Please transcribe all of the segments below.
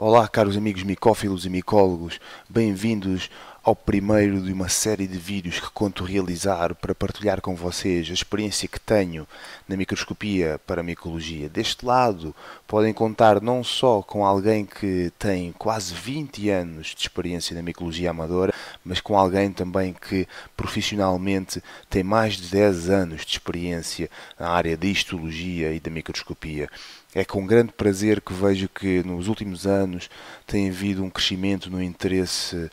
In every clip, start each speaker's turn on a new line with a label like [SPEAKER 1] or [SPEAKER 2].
[SPEAKER 1] Olá, caros amigos micófilos e micólogos, bem-vindos ao primeiro de uma série de vídeos que conto realizar para partilhar com vocês a experiência que tenho na microscopia para a micologia. Deste lado, podem contar não só com alguém que tem quase 20 anos de experiência na micologia amadora, mas com alguém também que profissionalmente tem mais de 10 anos de experiência na área da histologia e da microscopia. É com grande prazer que vejo que nos últimos anos tem havido um crescimento no interesse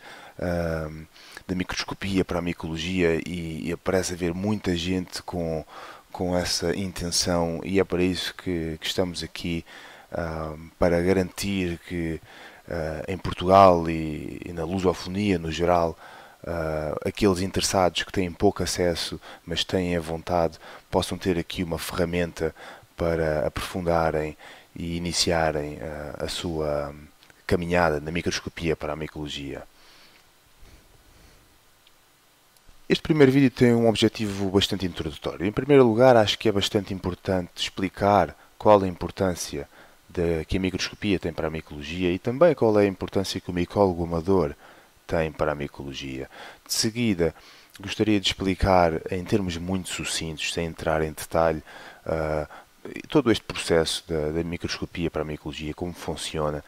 [SPEAKER 1] da microscopia para a micologia e, e parece haver muita gente com, com essa intenção e é para isso que, que estamos aqui uh, para garantir que ah, em Portugal e, e, na lusofonia no geral Uh, aqueles interessados que têm pouco acesso, mas têm a vontade, possam ter aqui uma ferramenta para aprofundarem e iniciarem uh, a sua caminhada na microscopia para a micologia. Este primeiro vídeo tem um objetivo bastante introdutório. Em primeiro lugar, acho que é bastante importante explicar qual a importância de, que a microscopia tem para a micologia e também qual é a importância que o micólogo amador tem para a micologia. De seguida, gostaria de explicar, em termos muito sucintos, sem entrar em detalhe, uh, todo este processo da, da microscopia para a micologia, como funciona.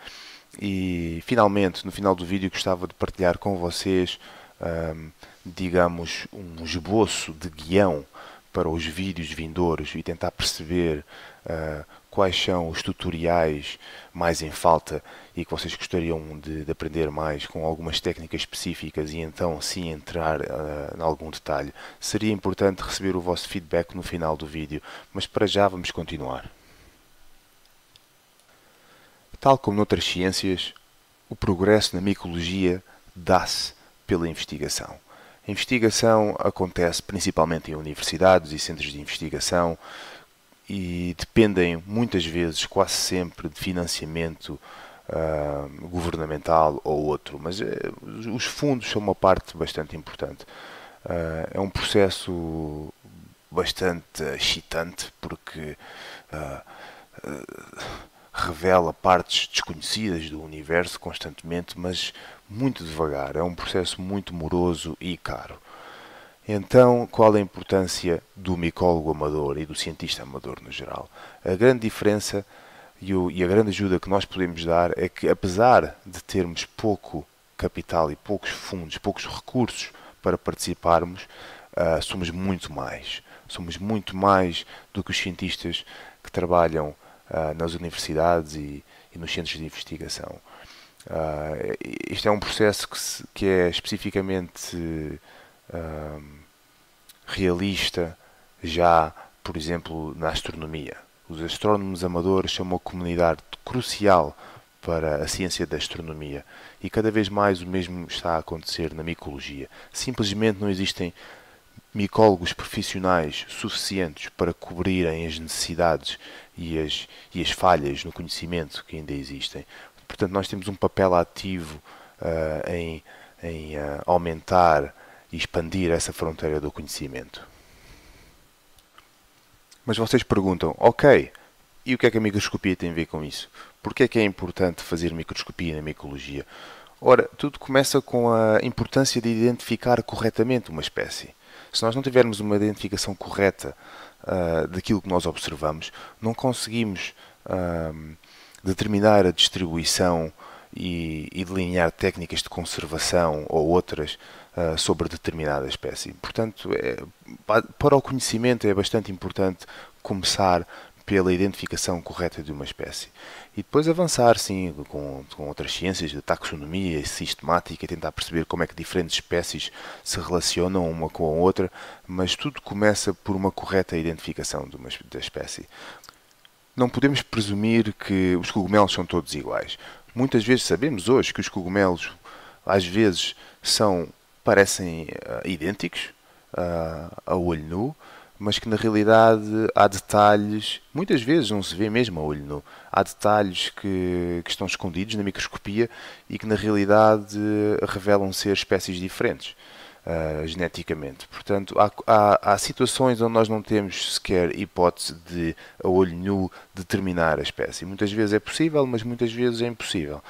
[SPEAKER 1] E, finalmente, no final do vídeo, gostava de partilhar com vocês um, ehm, digamos, um esboço de guião para os vídeos vindouros e tentar perceber uh, quais são os tutoriais mais em falta e que vocês gostariam de, de aprender mais com algumas técnicas específicas e então sim entrar uh, em algum detalhe. Seria importante receber o vosso feedback no final do vídeo, mas para já vamos continuar. Tal como noutras ciências, o progresso na micologia dá-se pela investigação. A investigação acontece principalmente em universidades e centros de investigação e dependem muitas vezes, quase sempre, de financiamento uh, governamental ou outro. Mas uh, os fundos são uma parte bastante importante. Uh, é um processo bastante excitante porque ah, revela partes desconhecidas do universo constantemente, mas muito devagar. É um processo muito moroso e caro. Então, qual a importância do micólogo amador e do cientista amador no geral? A grande diferença e, a grande ajuda que nós podemos dar é que, apesar de termos pouco capital e poucos fundos, poucos recursos para participarmos, ah, somos muito mais. Somos muito mais do que os cientistas que trabalham uh, nas universidades e, e, nos centros de investigação. Uh, ah, este é um processo que, se, que é especificamente uh, realista já, por exemplo, na astronomia. Os astrónomos amadores são uma comunidade crucial para a ciência da astronomia e cada vez mais o mesmo está a acontecer na micologia. Simplesmente não existem micólogos profissionais suficientes para cobrirem as necessidades e as, e as falhas no conhecimento que ainda existem. Portanto, nós temos um papel ativo uh, em, em uh, aumentar e expandir essa fronteira do conhecimento. Mas vocês perguntam, ok, e o que é que a microscopia tem a ver com isso? Porquê é que é importante fazer microscopia na micologia? Ora, tudo começa com a importância de identificar corretamente uma espécie. Se nós não tivermos uma identificação correta uh, daquilo que nós observamos, não conseguimos uh, determinar a distribuição e, e, delinear técnicas de conservação ou outras uh, sobre determinada espécie. Portanto, é, para o conhecimento é bastante importante começar pela identificação correta de uma espécie. E depois avançar, sim, com, com outras ciências de taxonomia e sistemática, tentar perceber como é que diferentes espécies se relacionam uma com a outra, mas tudo começa por uma correta identificação de uma, da espécie. Não podemos presumir que os cogumelos são todos iguais. Muitas vezes sabemos hoje que os cogumelos, às vezes, são parecem uh, idênticos uh, a olho nu, mas que na realidade há detalhes, muitas vezes não se vê mesmo a olho nu, há detalhes que, que estão escondidos na microscopia e que na realidade revelam ser espécies diferentes. Uh, geneticamente. Portanto, há, há, há, situações onde nós não temos sequer hipótese de, a olho nu, determinar a espécie. Muitas vezes é possível, mas muitas vezes é impossível.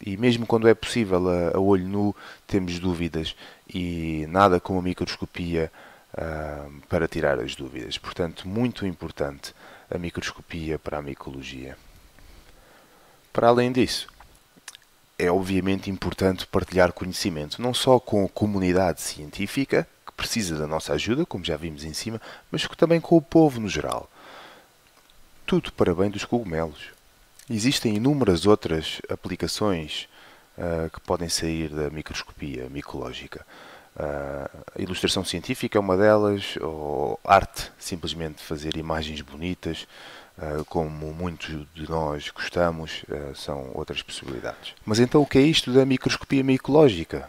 [SPEAKER 1] E mesmo quando é possível a, a olho nu, temos dúvidas e nada como a microscopia para tirar as dúvidas. Portanto, muito importante a microscopia para a micologia. Para além disso, é obviamente importante partilhar conhecimento, não só com a comunidade científica, que precisa da nossa ajuda, como já vimos em cima, mas também com o povo no geral. Tudo para bem dos cogumelos. Existem inúmeras outras aplicações uh, que podem sair da microscopia micológica. Uh, ilustração científica é uma delas, ou arte, simplesmente fazer imagens bonitas, uh, como muitos de nós gostamos, uh, são outras possibilidades. Mas então o que é isto da microscopia micológica?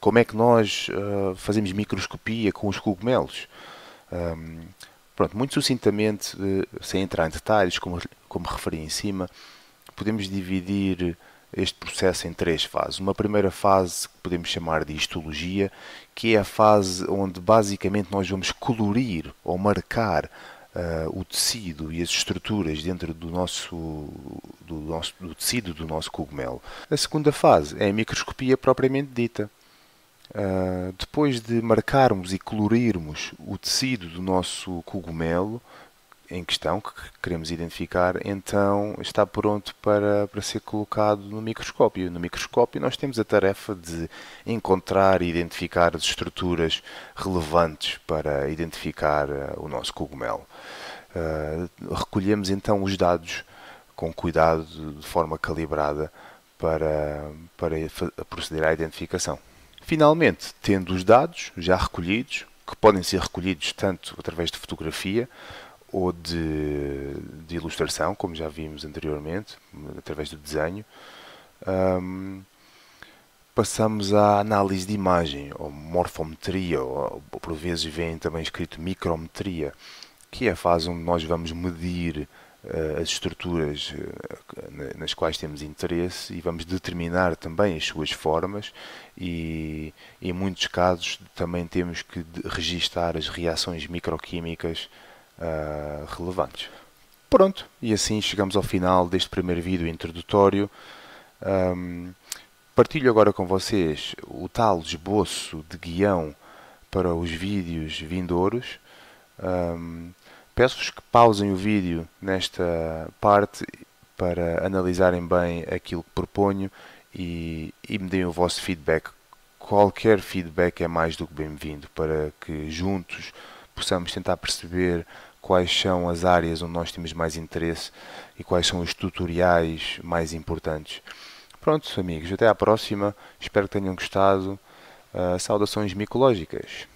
[SPEAKER 1] como é que nós fazemos microscopia com os cogumelos? pronto, muito sucintamente, sem entrar em detalhes, como, como referi em cima, podemos dividir este processo em três fases. Uma primeira fase que podemos chamar de histologia, que é a fase onde basicamente nós vamos colorir ou marcar uh, o tecido e as estruturas dentro do nosso, do nosso do tecido do nosso cogumelo. A segunda fase é a microscopia propriamente dita. Uh, depois de marcarmos e colorirmos o tecido do nosso cogumelo, em questão, que queremos identificar, então está pronto para, para ser colocado no microscópio. No microscópio, nós temos a tarefa de encontrar e identificar as estruturas relevantes para identificar eh, o nosso cogumelo. Eh, recolhemos então os dados com cuidado, de forma calibrada, para, para proceder à identificação. Finalmente, tendo os dados já recolhidos, que podem ser recolhidos tanto através de fotografia ou de, de ilustração, como já vimos anteriormente, através do desenho, um, passamos à análise de imagem, ou morfometria, ou, ou por vezes vem também escrito micrometria, que é a fase onde nós vamos medir uh, as estruturas uh, nas quais temos interesse e vamos determinar também as suas formas e em muitos casos também temos que registar as reações microquímicas uh, relevantes. Pronto, e assim chegamos ao final deste primeiro vídeo introdutório. Um, partilho agora com vocês o tal esboço de guião para os vídeos vindouros. Um, Peço-vos que pausem o vídeo nesta parte para analisarem bem aquilo que proponho e, e me deem o vosso feedback. Qualquer feedback é mais do que bem-vindo para que juntos possamos tentar perceber quais são as áreas onde nós temos mais interesse e quais são os tutoriais mais importantes. Pronto, amigos, até à próxima. Espero que tenham gostado. Uh, saudações micológicas.